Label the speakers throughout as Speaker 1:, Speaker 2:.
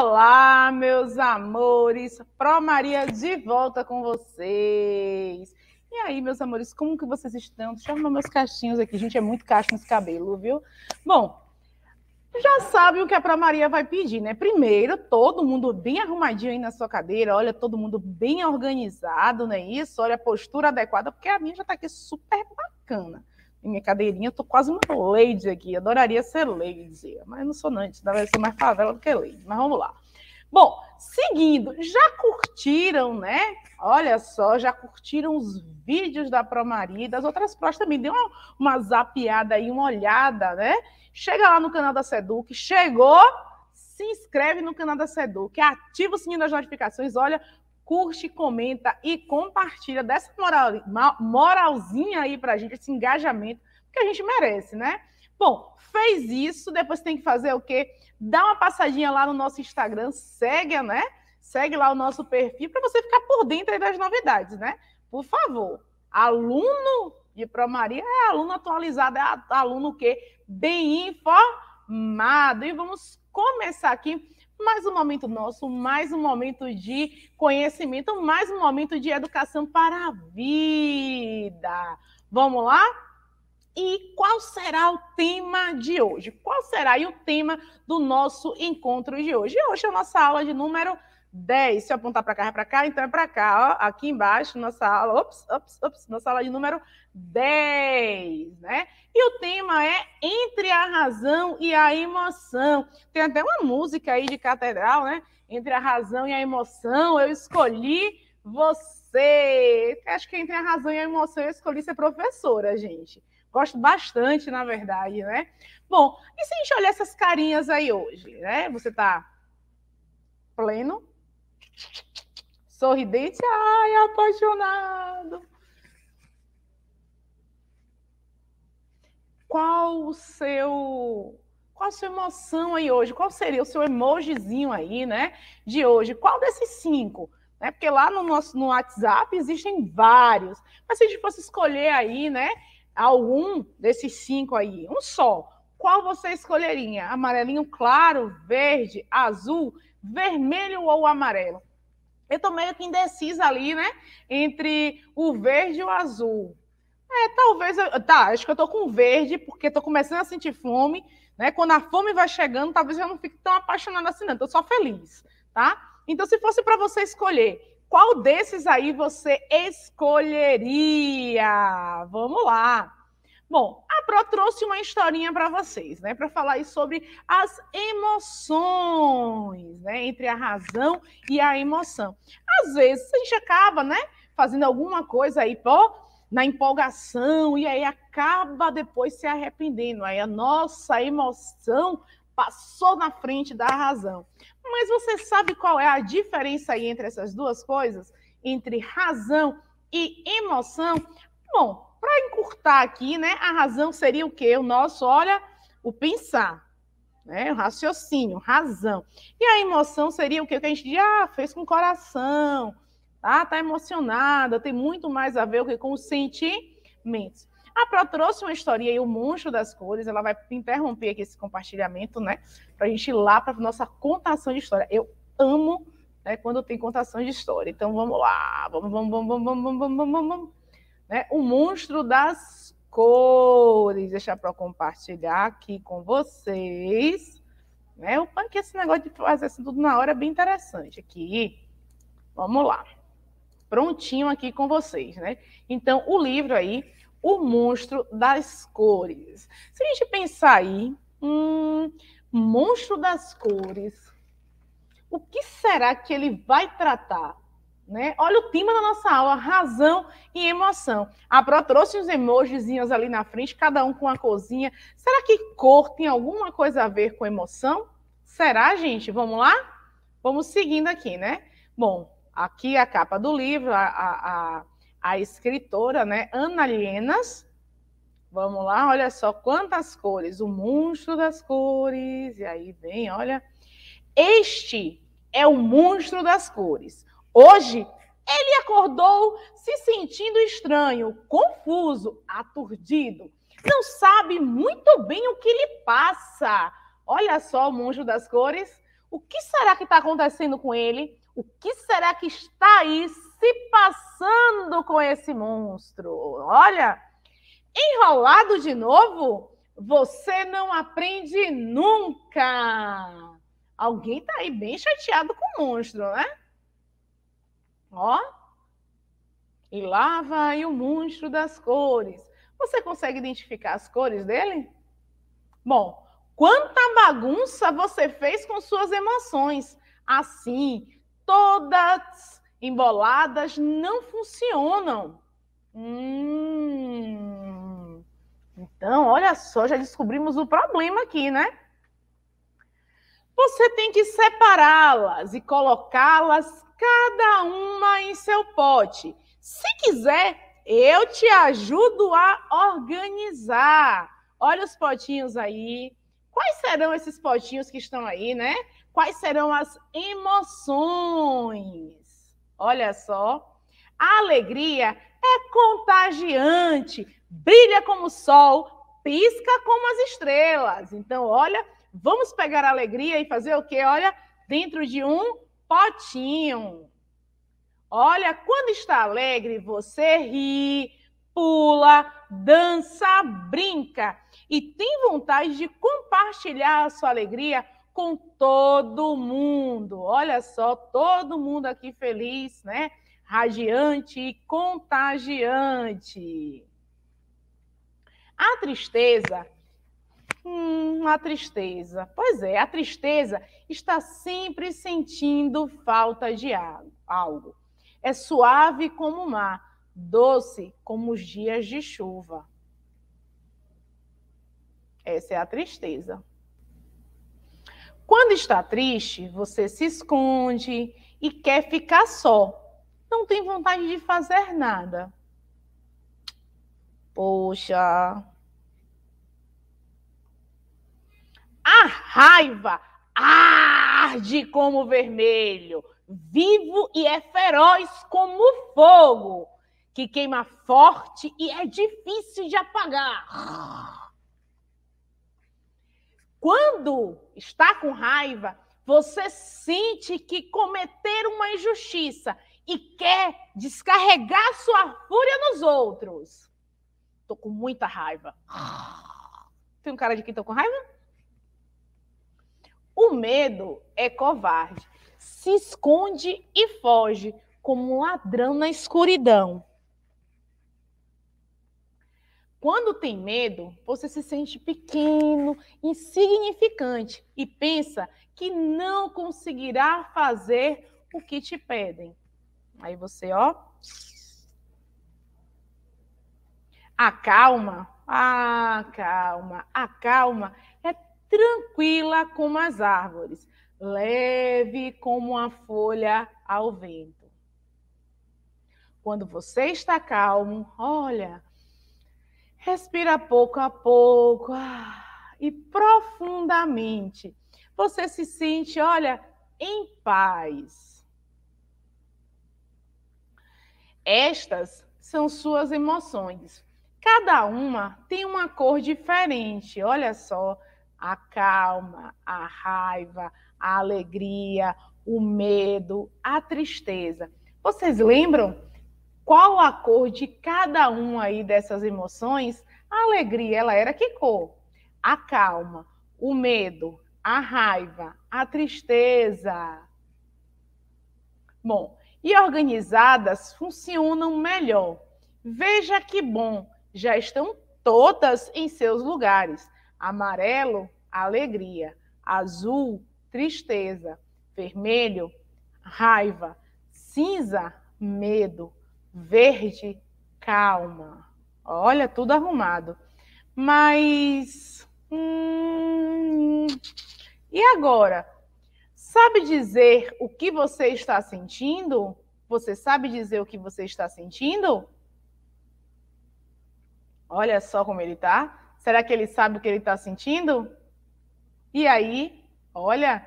Speaker 1: Olá, meus amores! Pro Maria de volta com vocês! E aí, meus amores, como que vocês estão? Deixa eu meus cachinhos aqui. Gente, é muito cacho nesse cabelo, viu? Bom, já sabe o que a Pra Maria vai pedir, né? Primeiro, todo mundo bem arrumadinho aí na sua cadeira, olha, todo mundo bem organizado, não é isso? Olha a postura adequada, porque a minha já tá aqui super bacana minha cadeirinha, tô quase uma lady aqui, adoraria ser lady, mas não sou não, na ser mais favela do que lady, mas vamos lá. Bom, seguindo, já curtiram, né? Olha só, já curtiram os vídeos da Promaria e das outras prós também. Dê uma, uma zapiada aí, uma olhada, né? Chega lá no canal da Seduc, chegou, se inscreve no canal da Seduc, ativa o sininho das notificações. Olha, curte, comenta e compartilha dessa moral, moralzinha aí para a gente, esse engajamento que a gente merece, né? Bom, fez isso, depois tem que fazer o quê? Dá uma passadinha lá no nosso Instagram, segue, né? Segue lá o nosso perfil para você ficar por dentro das novidades, né? Por favor, aluno de Promaria é aluno atualizado, é aluno que bem informado. E vamos começar aqui mais um momento nosso, mais um momento de conhecimento, mais um momento de educação para a vida. Vamos lá? E qual será o tema de hoje? Qual será o tema do nosso encontro de hoje? Hoje é a nossa aula de número 10, se eu apontar para cá, é para cá, então é para cá, ó, aqui embaixo, nossa aula, ops, ops, ops, nossa aula de número 10, né? E o tema é Entre a Razão e a Emoção. Tem até uma música aí de catedral, né? Entre a Razão e a Emoção, eu escolhi você. Acho que entre a razão e a emoção eu escolhi ser professora, gente. Gosto bastante, na verdade, né? Bom, e se a gente olhar essas carinhas aí hoje, né? Você tá pleno, Sorridente, ai, apaixonado. Qual o seu qual a sua emoção aí hoje? Qual seria o seu emojizinho aí, né? De hoje? Qual desses cinco? Né? Porque lá no nosso no WhatsApp existem vários. Mas se a gente fosse escolher aí, né? Algum desses cinco aí, um só. Qual você escolheria? Amarelinho claro, verde, azul, vermelho ou amarelo? Eu tô meio que indecisa ali, né? Entre o verde e o azul. É, talvez. Eu, tá, acho que eu tô com verde, porque tô começando a sentir fome, né? Quando a fome vai chegando, talvez eu não fique tão apaixonada assim, não. Tô só feliz, tá? Então, se fosse para você escolher, qual desses aí você escolheria? Vamos lá. Bom, a Pro trouxe uma historinha para vocês, né, para falar sobre as emoções, né, entre a razão e a emoção. Às vezes a gente acaba, né, fazendo alguma coisa aí, pô, na empolgação e aí acaba depois se arrependendo. Aí a nossa emoção passou na frente da razão. Mas você sabe qual é a diferença aí entre essas duas coisas? Entre razão e emoção? Bom, para encurtar aqui, né, a razão seria o quê? O nosso, olha, o pensar, né, o raciocínio, razão. E a emoção seria o quê? O que a gente já ah, fez com o coração, tá? Tá emocionada, tem muito mais a ver o que com os sentimentos. A Pró trouxe uma historinha aí, o Monstro das Cores, ela vai interromper aqui esse compartilhamento, né, para a gente ir lá para nossa contação de história. Eu amo né, quando tem contação de história. Então vamos lá, vamos, vamos, vamos, vamos, vamos, vamos, vamos. vamos. Né? O monstro das cores. Deixar para compartilhar aqui com vocês. Né? O punk, esse negócio de fazer assim tudo na hora é bem interessante aqui. Vamos lá. Prontinho aqui com vocês, né? Então, o livro aí, O Monstro das Cores. Se a gente pensar aí, hum, Monstro das Cores, o que será que ele vai tratar? Né? Olha o tema da nossa aula, razão e emoção. A Pro trouxe uns emojizinhos ali na frente, cada um com a cozinha. Será que cor tem alguma coisa a ver com emoção? Será, gente? Vamos lá? Vamos seguindo aqui, né? Bom, aqui a capa do livro, a, a, a, a escritora, né? Ana Lienas, Vamos lá, olha só quantas cores, o monstro das cores. E aí vem, olha. Este é o monstro das cores. Hoje, ele acordou se sentindo estranho, confuso, aturdido. Não sabe muito bem o que lhe passa. Olha só o monjo das cores. O que será que está acontecendo com ele? O que será que está aí se passando com esse monstro? Olha, enrolado de novo, você não aprende nunca. Alguém está aí bem chateado com o monstro, né? Ó. E lá vai o monstro das cores. Você consegue identificar as cores dele? Bom, quanta bagunça você fez com suas emoções. Assim, todas emboladas não funcionam. Hum. Então, olha só, já descobrimos o problema aqui, né? você tem que separá-las e colocá-las cada uma em seu pote. Se quiser, eu te ajudo a organizar. Olha os potinhos aí. Quais serão esses potinhos que estão aí, né? Quais serão as emoções? Olha só. A alegria é contagiante, brilha como o sol, pisca como as estrelas. Então, olha, Vamos pegar a alegria e fazer o quê? Olha, dentro de um potinho. Olha, quando está alegre, você ri, pula, dança, brinca e tem vontade de compartilhar a sua alegria com todo mundo. Olha só, todo mundo aqui feliz, né? Radiante e contagiante. A tristeza Hum, a tristeza. Pois é, a tristeza está sempre sentindo falta de algo. É suave como o mar, doce como os dias de chuva. Essa é a tristeza. Quando está triste, você se esconde e quer ficar só. Não tem vontade de fazer nada. Poxa, A raiva arde como vermelho, vivo e é feroz como fogo, que queima forte e é difícil de apagar. Quando está com raiva, você sente que cometer uma injustiça e quer descarregar sua fúria nos outros. Tô com muita raiva. Tem um cara de quem tô com raiva? O medo é covarde, se esconde e foge como um ladrão na escuridão. Quando tem medo, você se sente pequeno, insignificante e pensa que não conseguirá fazer o que te pedem. Aí você, ó. Acalma, a acalma tranquila como as árvores, leve como a folha ao vento. Quando você está calmo, olha, respira pouco a pouco ah, e profundamente. Você se sente, olha, em paz. Estas são suas emoções. Cada uma tem uma cor diferente, olha só a calma, a raiva, a alegria, o medo, a tristeza. Vocês lembram qual a cor de cada uma aí dessas emoções? A alegria, ela era que cor? A calma, o medo, a raiva, a tristeza. Bom, e organizadas funcionam melhor. Veja que bom, já estão todas em seus lugares amarelo, alegria, azul, tristeza, vermelho, raiva, cinza, medo, verde, calma. Olha, tudo arrumado. Mas. Hum, e agora? Sabe dizer o que você está sentindo? Você sabe dizer o que você está sentindo? Olha só como ele está. Será que ele sabe o que ele está sentindo? E aí, olha,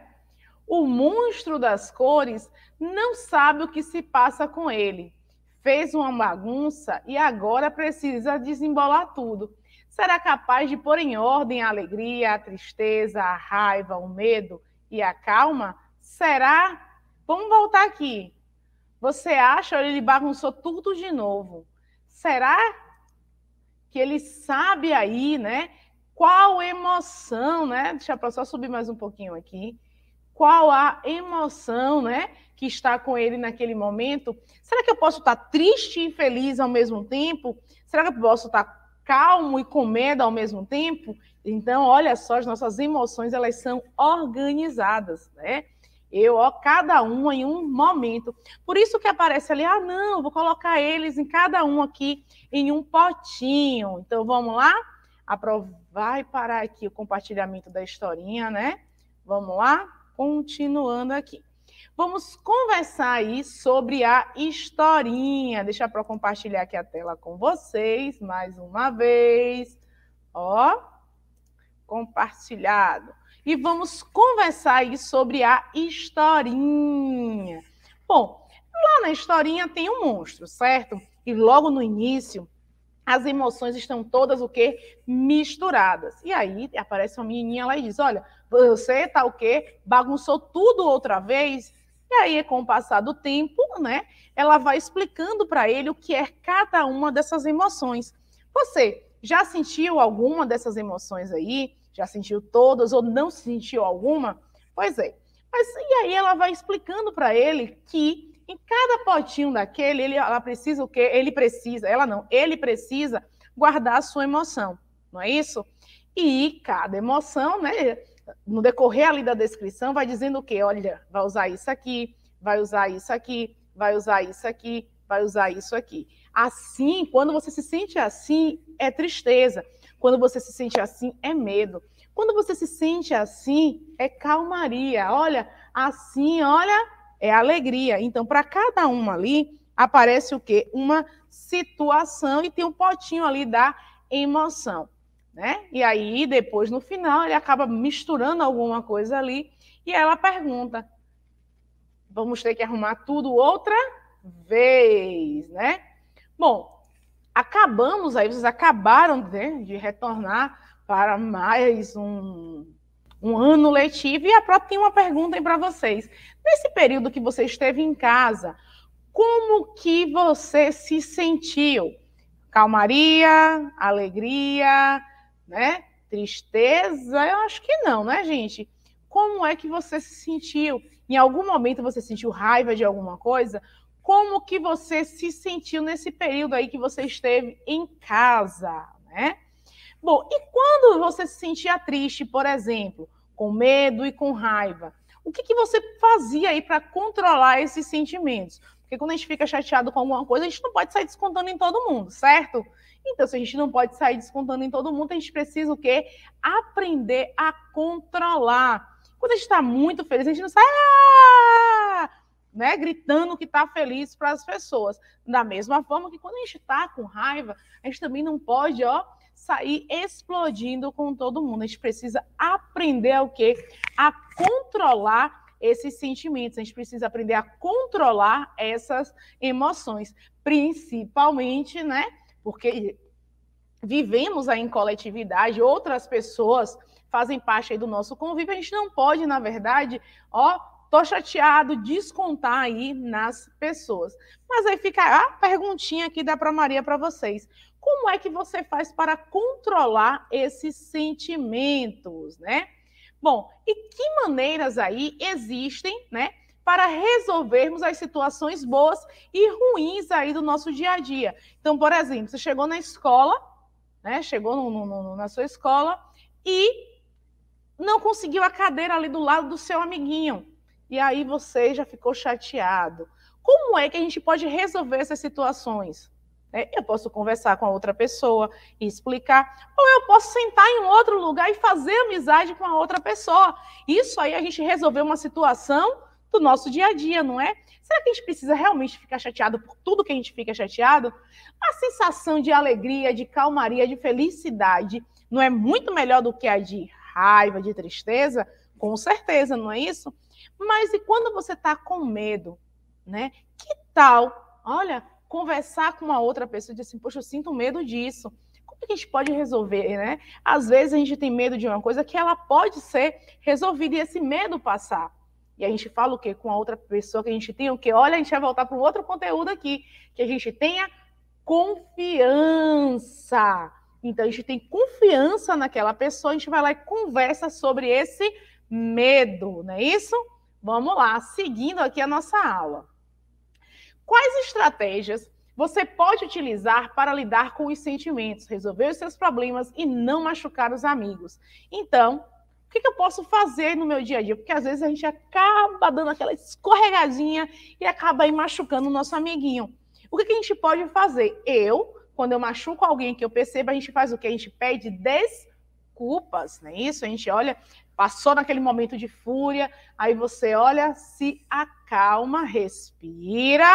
Speaker 1: o monstro das cores não sabe o que se passa com ele. Fez uma bagunça e agora precisa desembolar tudo. Será capaz de pôr em ordem a alegria, a tristeza, a raiva, o medo e a calma? Será? Vamos voltar aqui. Você acha, ele bagunçou tudo de novo. Será que ele sabe aí, né? Qual emoção, né? Deixa eu só subir mais um pouquinho aqui. Qual a emoção, né? Que está com ele naquele momento? Será que eu posso estar triste e feliz ao mesmo tempo? Será que eu posso estar calmo e com medo ao mesmo tempo? Então, olha só, as nossas emoções elas são organizadas, né? Eu, ó, cada um em um momento. Por isso que aparece ali, ah, não, vou colocar eles em cada um aqui em um potinho. Então, vamos lá? Aprovar e parar aqui o compartilhamento da historinha, né? Vamos lá? Continuando aqui. Vamos conversar aí sobre a historinha. Deixa para compartilhar aqui a tela com vocês mais uma vez. Ó, compartilhado e vamos conversar aí sobre a historinha. Bom, lá na historinha tem um monstro, certo? E logo no início, as emoções estão todas o quê? Misturadas. E aí aparece uma menininha lá e diz: "Olha, você tá o quê? Bagunçou tudo outra vez?" E aí, com o passar do tempo, né, ela vai explicando para ele o que é cada uma dessas emoções. Você já sentiu alguma dessas emoções aí? já sentiu todas ou não sentiu alguma? Pois é. Mas e aí ela vai explicando para ele que em cada potinho daquele, ele, ela precisa o quê? Ele precisa, ela não, ele precisa guardar a sua emoção, não é isso? E cada emoção, né, no decorrer ali da descrição, vai dizendo o quê? Olha, vai usar isso aqui, vai usar isso aqui, vai usar isso aqui, vai usar isso aqui. Assim, quando você se sente assim, é tristeza. Quando você se sente assim, é medo. Quando você se sente assim, é calmaria. Olha, assim, olha, é alegria. Então, para cada uma ali, aparece o quê? Uma situação e tem um potinho ali da emoção, né? E aí, depois, no final, ele acaba misturando alguma coisa ali e ela pergunta: vamos ter que arrumar tudo outra vez, né? Bom, acabamos aí, vocês acabaram né, de retornar para mais um, um ano letivo e a própria tem uma pergunta aí para vocês. Nesse período que você esteve em casa, como que você se sentiu? Calmaria, alegria, né? Tristeza? Eu acho que não, né, gente? Como é que você se sentiu? Em algum momento você sentiu raiva de alguma coisa? como que você se sentiu nesse período aí que você esteve em casa, né? Bom, e quando você se sentia triste, por exemplo, com medo e com raiva, o que, que você fazia aí para controlar esses sentimentos? Porque quando a gente fica chateado com alguma coisa, a gente não pode sair descontando em todo mundo, certo? Então, se a gente não pode sair descontando em todo mundo, a gente precisa o quê? Aprender a controlar. Quando a gente está muito feliz, a gente não sai. Ah, né, gritando que está feliz para as pessoas. Da mesma forma que quando a gente está com raiva, a gente também não pode, ó, sair explodindo com todo mundo. A gente precisa aprender o quê? A controlar esses sentimentos. A gente precisa aprender a controlar essas emoções, principalmente, né? Porque vivemos aí em coletividade, outras pessoas fazem parte do nosso convívio, a gente não pode, na verdade, ó, tô chateado, descontar aí nas pessoas. Mas aí fica a perguntinha aqui da para Maria para vocês. Como é que você faz para controlar esses sentimentos, né? Bom, e que maneiras aí existem, né, para resolvermos as situações boas e ruins aí do nosso dia a dia? Então, por exemplo, você chegou na escola, né, chegou no, no, na sua escola e não conseguiu a cadeira ali do lado do seu amiguinho e aí você já ficou chateado. Como é que a gente pode resolver essas situações? É, eu posso conversar com a outra pessoa e explicar, ou eu posso sentar em outro lugar e fazer amizade com a outra pessoa. Isso aí a gente resolveu uma situação do nosso dia a dia, não é? Será que a gente precisa realmente ficar chateado por tudo que a gente fica chateado? A sensação de alegria, de calmaria, de felicidade não é muito melhor do que a de raiva, de tristeza? Com certeza, não é isso? Mas e quando você está com medo, né? Que tal, olha, conversar com uma outra pessoa e dizer assim, poxa, eu sinto medo disso. Como é que a gente pode resolver, né? Às vezes a gente tem medo de uma coisa que ela pode ser resolvida e esse medo passar. E a gente fala o quê? Com a outra pessoa que a gente tem o quê? Olha, a gente vai voltar para um outro conteúdo aqui, que a gente tenha confiança. Então, a gente tem confiança naquela pessoa, a gente vai lá e conversa sobre esse medo, não é isso? Vamos lá, seguindo aqui a nossa aula. Quais estratégias você pode utilizar para lidar com os sentimentos, resolver os seus problemas e não machucar os amigos? Então, o que, eu posso fazer no meu dia a dia? Porque às vezes a gente acaba dando aquela escorregadinha e acaba aí machucando o nosso amiguinho. O que, a gente pode fazer? Eu, quando eu machuco alguém que eu percebo, a gente faz o que? A gente pede desculpas, não é isso? A gente olha, Passou naquele momento de fúria, aí você olha, se acalma, respira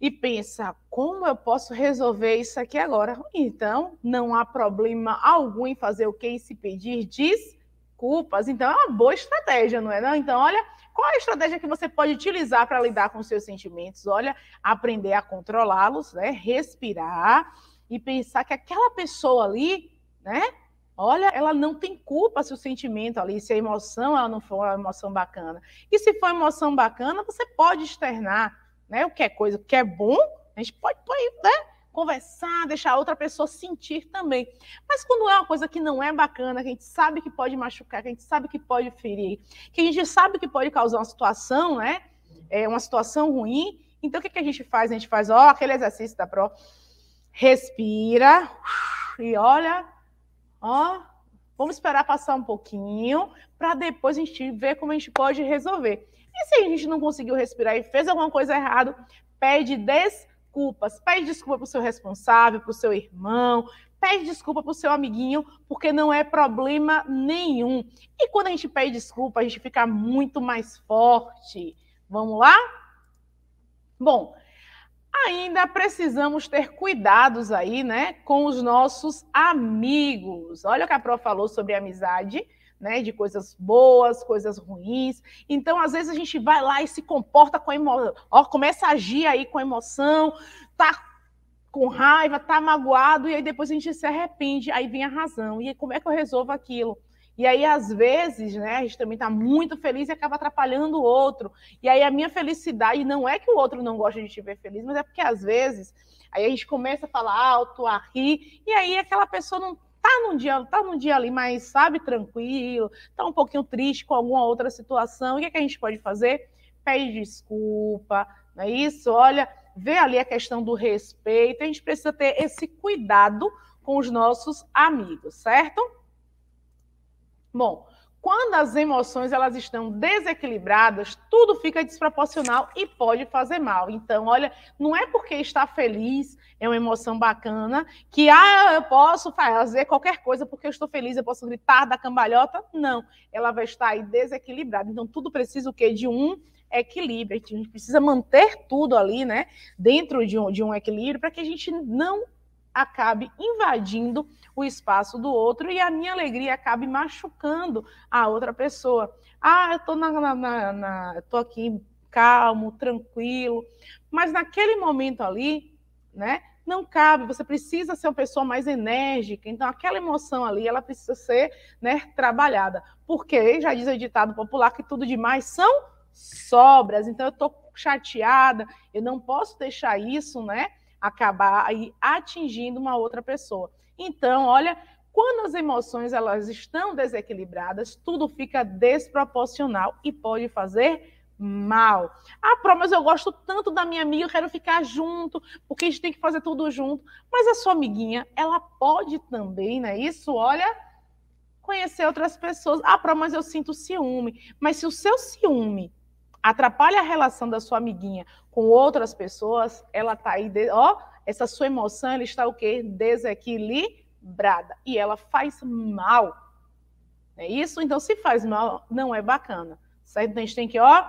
Speaker 1: e pensa: como eu posso resolver isso aqui agora? Então, não há problema algum em fazer o que? e se pedir desculpas. Então, é uma boa estratégia, não é? Não? Então, olha, qual é a estratégia que você pode utilizar para lidar com seus sentimentos? Olha, aprender a controlá-los, né? respirar e pensar que aquela pessoa ali, né? Olha, ela não tem culpa se o sentimento ali, se a emoção ela não for uma emoção bacana. E se for emoção bacana, você pode externar, né? O que é coisa que é bom, a gente pode, pode né? conversar, deixar a outra pessoa sentir também. Mas quando é uma coisa que não é bacana, que a gente sabe que pode machucar, que a gente sabe que pode ferir, que a gente sabe que pode causar uma situação, né? É uma situação ruim. Então o que, que a gente faz? A gente faz ó, aquele exercício da pró. Respira e olha ó, vamos esperar passar um pouquinho para depois a gente ver como a gente pode resolver. E se a gente não conseguiu respirar e fez alguma coisa errada, pede desculpas. Pede desculpa para o seu responsável, para o seu irmão, pede desculpa para o seu amiguinho, porque não é problema nenhum. E quando a gente pede desculpa, a gente fica muito mais forte. Vamos lá? Bom, Ainda precisamos ter cuidados aí, né, com os nossos amigos. Olha o que a Pro falou sobre amizade, né, de coisas boas, coisas ruins. Então, às vezes a gente vai lá e se comporta com emoção, ó, começa a agir aí com emoção, tá com raiva, tá magoado e aí depois a gente se arrepende, aí vem a razão. E aí, como é que eu resolvo aquilo? E aí, às vezes, né, a gente também está muito feliz e acaba atrapalhando o outro. E aí, a minha felicidade não é que o outro não gosta de te ver feliz, mas é porque, às vezes, aí a gente começa a falar alto, a rir, e aí aquela pessoa não tá num dia, tá num dia ali mais, sabe, tranquilo, está um pouquinho triste com alguma outra situação. O que, é que a gente pode fazer? Pede desculpa, não é isso? Olha, vê ali a questão do respeito. A gente precisa ter esse cuidado com os nossos amigos, certo? Bom, quando as emoções elas estão desequilibradas, tudo fica desproporcional e pode fazer mal. Então, olha, não é porque está feliz, é uma emoção bacana, que ah, eu posso fazer qualquer coisa porque eu estou feliz, eu posso gritar da cambalhota. Não, ela vai estar aí desequilibrada. Então, tudo precisa o quê? De um equilíbrio. A gente precisa manter tudo ali, né? Dentro de um, de um equilíbrio para que a gente não acabe invadindo o espaço do outro e a minha alegria acabe machucando a outra pessoa. Ah, eu tô, na, na, na, na tô aqui calmo, tranquilo, mas naquele momento ali, né? Não cabe, você precisa ser uma pessoa mais enérgica. Então, aquela emoção ali, ela precisa ser né, trabalhada. Porque, já diz o ditado popular, que tudo demais são sobras. Então, eu estou chateada, eu não posso deixar isso, né? acabar aí atingindo uma outra pessoa. Então, olha, quando as emoções elas estão desequilibradas, tudo fica desproporcional e pode fazer mal. Ah, Pro, mas eu gosto tanto da minha amiga, eu quero ficar junto, porque a gente tem que fazer tudo junto. Mas a sua amiguinha, ela pode também, né? Isso, olha, conhecer outras pessoas. Ah, Pro, mas eu sinto ciúme. Mas se o seu ciúme atrapalha a relação da sua amiguinha com outras pessoas, ela está aí, de... ó, essa sua emoção ela está o quê? Desequilibrada. E ela faz mal. É isso? Então, se faz mal, não é bacana. Certo? Então, a gente tem que, ó,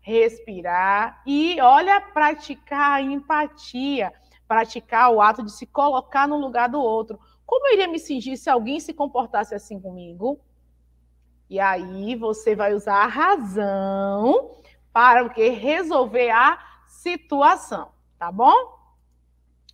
Speaker 1: respirar e, olha, praticar a empatia, praticar o ato de se colocar no lugar do outro. Como eu iria me sentir se alguém se comportasse assim comigo? E aí você vai usar a razão para o que resolver a situação, tá bom?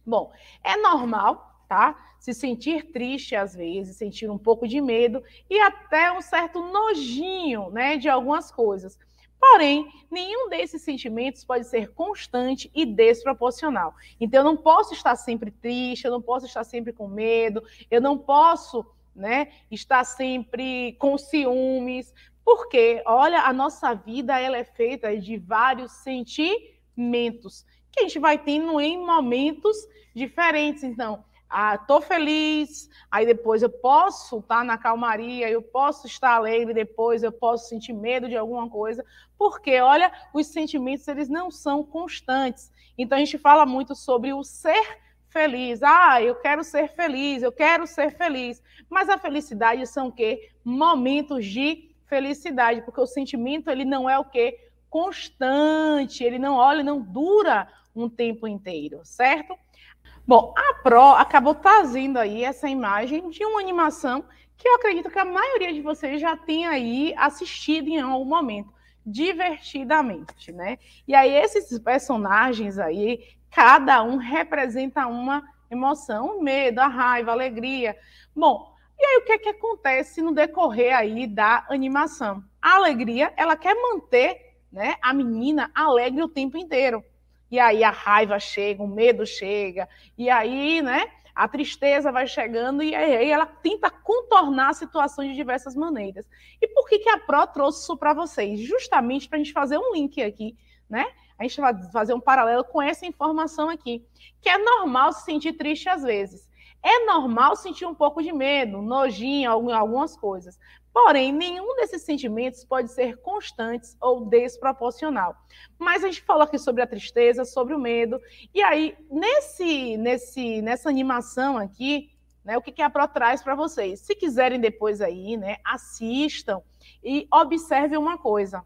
Speaker 1: Bom, é normal, tá? Se sentir triste às vezes, sentir um pouco de medo e até um certo nojinho, né, de algumas coisas. Porém, nenhum desses sentimentos pode ser constante e desproporcional. Então, eu não posso estar sempre triste, eu não posso estar sempre com medo, eu não posso né, estar sempre com ciúmes, porque, olha, a nossa vida ela é feita de vários sentimentos que a gente vai tendo em momentos diferentes. Então, ah, tô feliz, aí depois eu posso estar tá na calmaria, eu posso estar alegre, depois eu posso sentir medo de alguma coisa, porque olha, os sentimentos eles não são constantes. Então a gente fala muito sobre o ser feliz. Ah, eu quero ser feliz, eu quero ser feliz. Mas a felicidade são o quê? Momentos de felicidade, porque o sentimento ele não é o que constante, ele não olha, não dura um tempo inteiro, certo? Bom, a Pro acabou trazendo aí essa imagem de uma animação que eu acredito que a maioria de vocês já tem aí assistido em algum momento, divertidamente, né? E aí esses personagens aí, cada um representa uma emoção, medo, a raiva, a alegria. Bom, e aí o que é que acontece no decorrer aí da animação? A alegria, ela quer manter, né, a menina alegre o tempo inteiro. E aí a raiva chega, o medo chega, e aí, né, a tristeza vai chegando e aí ela tenta contornar a situação de diversas maneiras. E por que, que a Pro trouxe isso para vocês? Justamente para a gente fazer um link aqui, né? A gente vai fazer um paralelo com essa informação aqui, que é normal se sentir triste às vezes. É normal sentir um pouco de medo, nojinho, algumas coisas. Porém, nenhum desses sentimentos pode ser constantes ou desproporcional. Mas a gente falou aqui sobre a tristeza, sobre o medo. E aí, nesse, nesse, nessa animação aqui, né, o que, que a Pro traz para vocês? Se quiserem depois aí, né, assistam e observem uma coisa.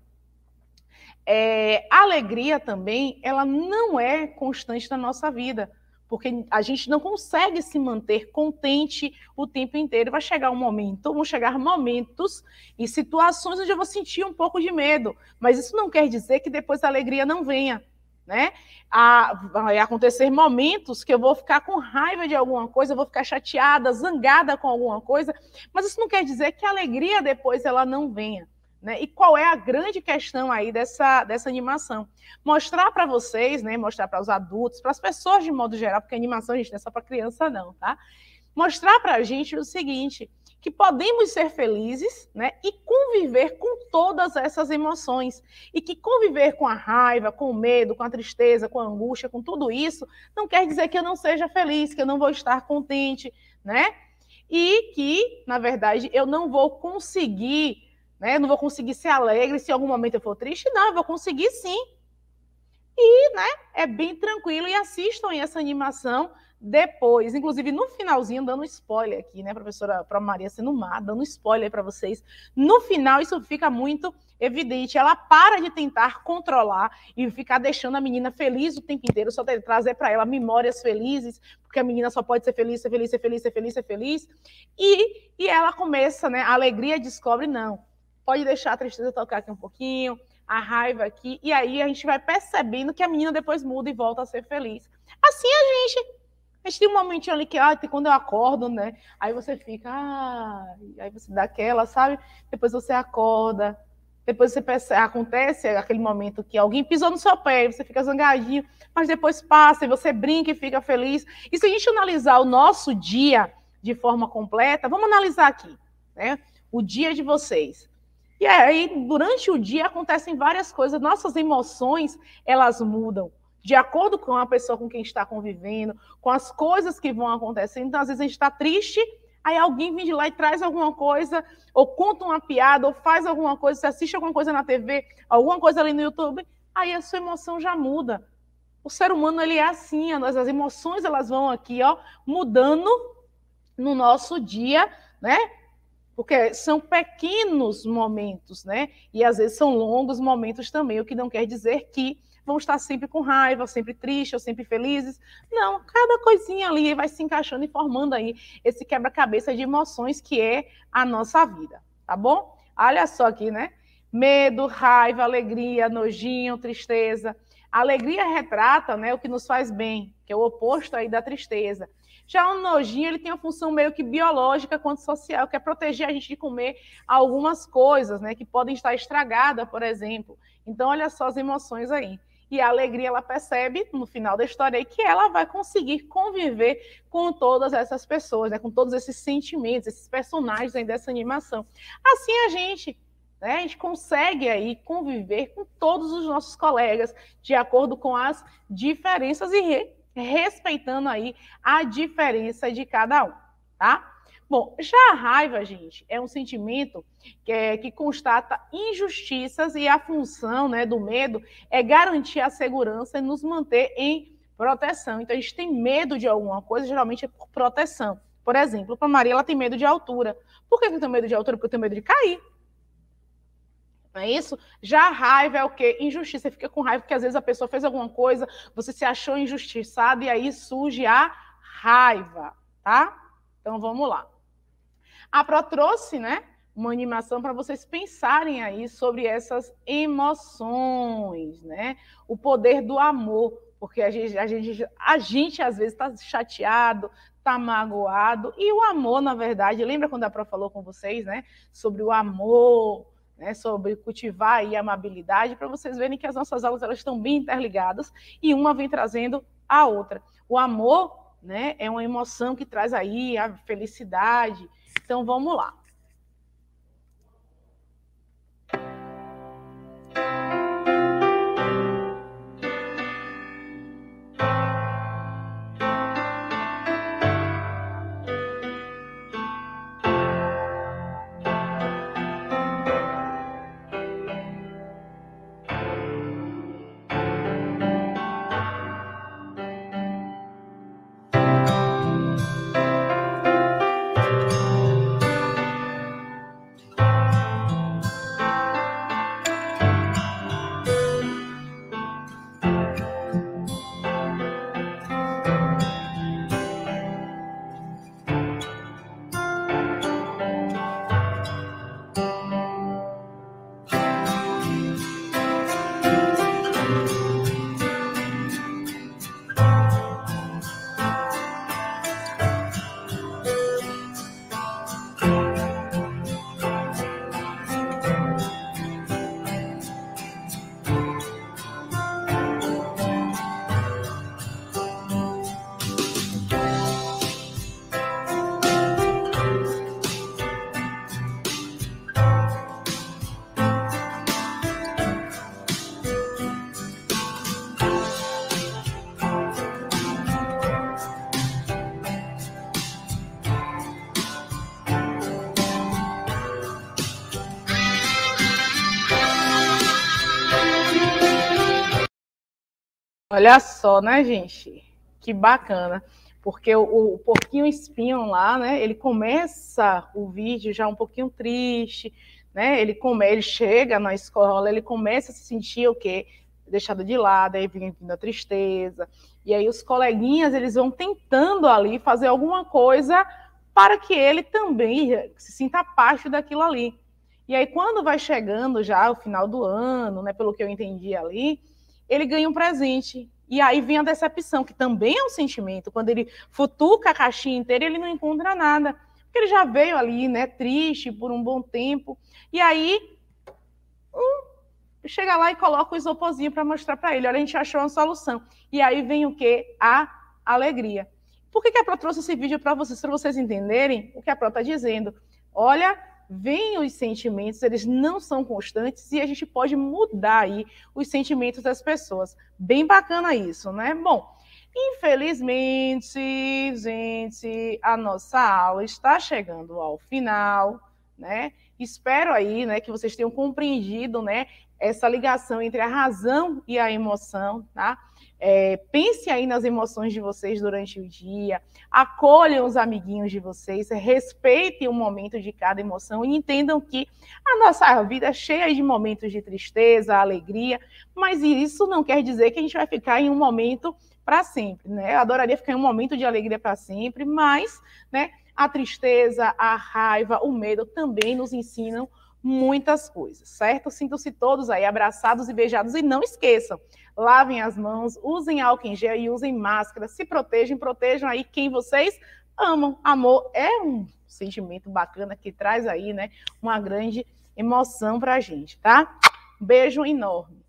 Speaker 1: É, a alegria também, ela não é constante na nossa vida porque a gente não consegue se manter contente o tempo inteiro. Vai chegar um momento, vão chegar momentos e situações onde eu vou sentir um pouco de medo, mas isso não quer dizer que depois a alegria não venha. Né? A, vai acontecer momentos que eu vou ficar com raiva de alguma coisa, eu vou ficar chateada, zangada com alguma coisa, mas isso não quer dizer que a alegria depois ela não venha. Né? E qual é a grande questão aí dessa, dessa animação? Mostrar para vocês, né? mostrar para os adultos, para as pessoas de modo geral, porque animação, gente, não é só para criança, não, tá? Mostrar para a gente o seguinte: que podemos ser felizes né? e conviver com todas essas emoções. E que conviver com a raiva, com o medo, com a tristeza, com a angústia, com tudo isso, não quer dizer que eu não seja feliz, que eu não vou estar contente, né? E que, na verdade, eu não vou conseguir né? Eu não vou conseguir ser alegre se em algum momento eu for triste. Não, eu vou conseguir sim. E né, é bem tranquilo. E assistam essa animação depois. Inclusive, no finalzinho, dando spoiler aqui, né, professora para Maria Senumar, dando spoiler para vocês. No final, isso fica muito evidente. Ela para de tentar controlar e ficar deixando a menina feliz o tempo inteiro, só trazer para ela memórias felizes, porque a menina só pode ser feliz, ser feliz, ser feliz, ser feliz, ser feliz. E, e ela começa, né, a alegria descobre, não pode deixar a tristeza tocar aqui um pouquinho, a raiva aqui, e aí a gente vai percebendo que a menina depois muda e volta a ser feliz. Assim é a gente. A gente tem um momentinho ali que, ah, quando eu acordo, né? Aí você fica, ah, aí você dá aquela, sabe? Depois você acorda, depois você percebe, acontece aquele momento que alguém pisou no seu pé, você fica zangadinho, mas depois passa e você brinca e fica feliz. E se a gente analisar o nosso dia de forma completa, vamos analisar aqui, né? O dia de vocês. E é, aí, durante o dia, acontecem várias coisas, nossas emoções, elas mudam de acordo com a pessoa com quem está convivendo, com as coisas que vão acontecendo. Então, às vezes, a gente está triste, aí alguém vem de lá e traz alguma coisa, ou conta uma piada, ou faz alguma coisa, você assiste alguma coisa na TV, alguma coisa ali no YouTube, aí a sua emoção já muda. O ser humano, ele é assim, as emoções, elas vão aqui, ó, mudando no nosso dia, né? porque são pequenos momentos, né? E às vezes são longos momentos também, o que não quer dizer que vão estar sempre com raiva, sempre triste, ou sempre felizes. Não, cada coisinha ali vai se encaixando e formando aí esse quebra-cabeça de emoções que é a nossa vida, tá bom? Olha só aqui, né? Medo, raiva, alegria, nojinho, tristeza. A alegria retrata, né, o que nos faz bem, que é o oposto aí da tristeza. Já o nojinho, ele tem uma função meio que biológica quanto social, que é proteger a gente de comer algumas coisas, né, que podem estar estragadas, por exemplo. Então, olha só as emoções aí. E a alegria, ela percebe, no final da história, aí, que ela vai conseguir conviver com todas essas pessoas, né, com todos esses sentimentos, esses personagens aí dessa animação. Assim, a gente né? A gente consegue aí conviver com todos os nossos colegas de acordo com as diferenças e respeitando aí a diferença de cada um, tá? Bom, já a raiva, gente, é um sentimento que, é, que constata injustiças e a função né, do medo é garantir a segurança e nos manter em proteção. Então, a gente tem medo de alguma coisa, geralmente é por proteção. Por exemplo, para Maria, ela tem medo de altura. Por que eu tenho medo de altura? Porque eu tenho medo de cair. Não é isso? Já a raiva é o quê? Injustiça. Você fica com raiva porque às vezes a pessoa fez alguma coisa, você se achou injustiçado e aí surge a raiva, tá? Então vamos lá. A Pro trouxe, né, uma animação para vocês pensarem aí sobre essas emoções, né? O poder do amor, porque a gente, a gente, a gente às vezes está chateado, tá magoado e o amor, na verdade, lembra quando a Pro falou com vocês, né, sobre o amor né, sobre cultivar aí a amabilidade, para vocês verem que as nossas aulas elas estão bem interligadas e uma vem trazendo a outra. O amor né, é uma emoção que traz aí a felicidade. Então vamos lá. Olha só, né, gente? Que bacana. Porque o, o porquinho espinho lá, né? Ele começa o vídeo já um pouquinho triste, né? Ele come, ele chega na escola, ele começa a se sentir o quê? Deixado de lado, aí vem vindo a tristeza. E aí os coleguinhas, eles vão tentando ali fazer alguma coisa para que ele também se sinta parte daquilo ali. E aí quando vai chegando já o final do ano, né, pelo que eu entendi ali, ele ganha um presente. E aí vem a decepção, que também é um sentimento. Quando ele futuca a caixinha inteira, ele não encontra nada. Porque ele já veio ali, né, triste por um bom tempo. E aí, hum, chega lá e coloca o isoporzinho para mostrar para ele. Olha, a gente achou uma solução. E aí vem o quê? A alegria. Por que, que a Pró trouxe esse vídeo para vocês? Para vocês entenderem o que a Pró está dizendo. Olha vem os sentimentos, eles não são constantes e a gente pode mudar aí os sentimentos das pessoas. Bem bacana isso, né? Bom, infelizmente, gente, a nossa aula está chegando ao final, né? Espero aí, né, que vocês tenham compreendido, né, essa ligação entre a razão e a emoção, tá? É, pense aí nas emoções de vocês durante o dia, acolham os amiguinhos de vocês, respeitem o momento de cada emoção e entendam que a nossa vida é cheia de momentos de tristeza, alegria, mas isso não quer dizer que a gente vai ficar em um momento para sempre, né? Eu adoraria ficar em um momento de alegria para sempre, mas, né, a tristeza, a raiva, o medo também nos ensinam muitas coisas, certo? Sintam-se todos aí abraçados e beijados e não esqueçam, lavem as mãos, usem álcool em gel e usem máscara, se protejam, protejam aí quem vocês amam. Amor é um sentimento bacana que traz aí, né, uma grande emoção pra gente, tá? Beijo enorme.